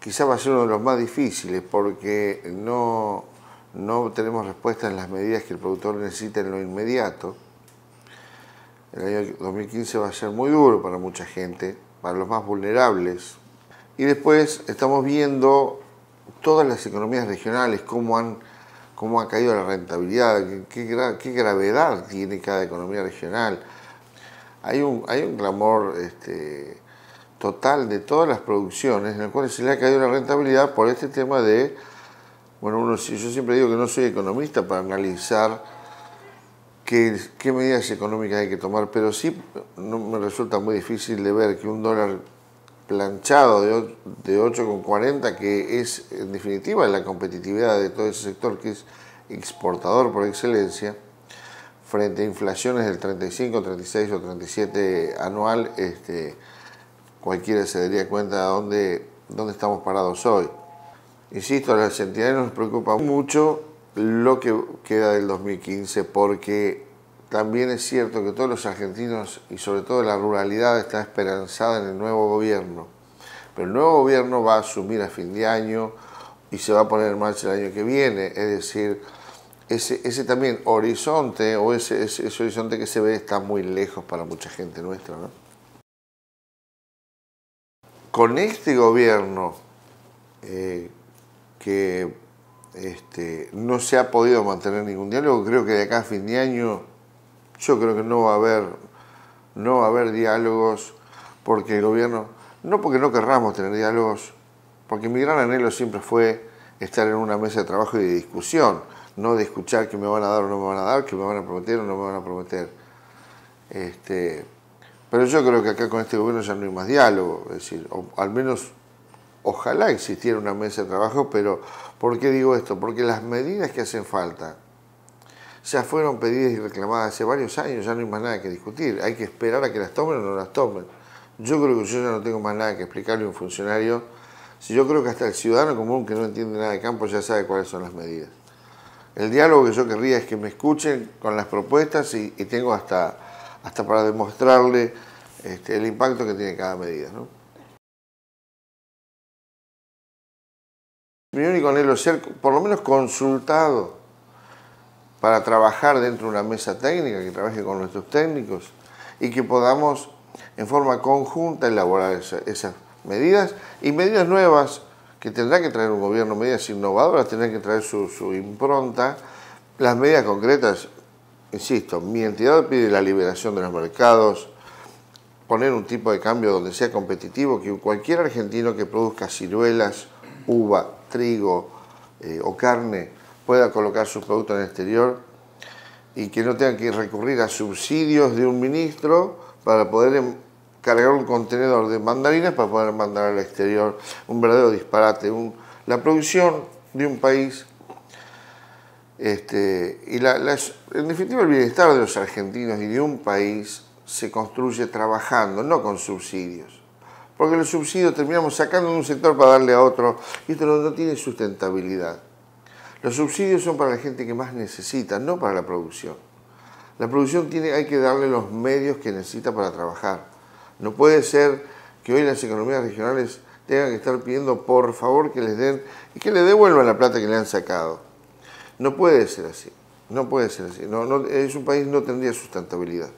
Quizás va a ser uno de los más difíciles porque no, tenemos respuesta en las medidas que el productor necesita en lo inmediato. El año 2015 va a ser muy duro para mucha gente, para los más vulnerables. Y después estamos viendo todas las economías regionales, cómo, han, cómo ha caído la rentabilidad, qué, gravedad tiene cada economía regional. Hay un, hay un clamor este, total de todas las producciones en las cuales se le ha caído la rentabilidad por este tema de, bueno, uno, yo siempre digo que no soy economista para analizar qué, medidas económicas hay que tomar, pero sí me resulta muy difícil de ver que un dólar planchado de, de 8,40, que es en definitiva la competitividad de todo ese sector que es exportador por excelencia, frente a inflaciones del 35, 36 o 37 anual, este, cualquiera se daría cuenta de dónde, dónde estamos parados hoy. Insisto, a los argentinos nos preocupa mucho lo que queda del 2015 porque también es cierto que todos los argentinos y sobre todo la ruralidad está esperanzada en el nuevo gobierno. Pero el nuevo gobierno va a asumir a fin de año y se va a poner en marcha el año que viene. Es decir, ese, ese también horizonte o ese, ese horizonte que se ve está muy lejos para mucha gente nuestra. ¿no? con este gobierno eh, que este, no se ha podido mantener ningún diálogo, creo que de acá a fin de año yo creo que no va a haber, no va a haber diálogos porque el gobierno, no porque no querramos tener diálogos, porque mi gran anhelo siempre fue estar en una mesa de trabajo y de discusión, no de escuchar que me van a dar o no me van a dar, que me van a prometer o no me van a prometer. Este, pero yo creo que acá con este gobierno ya no hay más diálogo, es decir, o, al menos ojalá existiera una mesa de trabajo, pero ¿por qué digo esto? Porque las medidas que hacen falta ya fueron pedidas y reclamadas hace varios años, ya no hay más nada que discutir, hay que esperar a que las tomen o no las tomen. Yo creo que yo ya no tengo más nada que explicarle a un funcionario, si yo creo que hasta el ciudadano común que no entiende nada de campo ya sabe cuáles son las medidas. El diálogo que yo querría es que me escuchen con las propuestas y, y tengo hasta hasta para demostrarle este, el impacto que tiene cada medida. Mi único anhelo es ser por lo menos consultado para trabajar dentro de una mesa técnica, que trabaje con nuestros técnicos y que podamos en forma conjunta elaborar esas medidas y medidas nuevas que tendrá que traer un gobierno, medidas innovadoras, tendrá que traer su impronta. Las medidas concretas insisto, mi entidad pide la liberación de los mercados, poner un tipo de cambio donde sea competitivo, que cualquier argentino que produzca ciruelas, uva, trigo eh, o carne pueda colocar sus productos en el exterior y que no tenga que recurrir a subsidios de un ministro para poder em, cargar un contenedor de mandarinas para poder mandar al exterior un verdadero disparate. la producción de un país este, y en definitiva el bienestar de los argentinos y de un país se construye trabajando, no con subsidios. Porque los subsidios terminamos sacando de un sector para darle a otro y esto no, no tiene sustentabilidad. Los subsidios son para la gente que más necesita, no para la producción. La producción tiene, hay que darle los medios que necesita para trabajar. No puede ser que hoy las economías regionales tengan que estar pidiendo por favor que les den y que le devuelvan la plata que le han sacado. No puede ser así, no puede ser así. No, es un país no tendría sustentabilidad.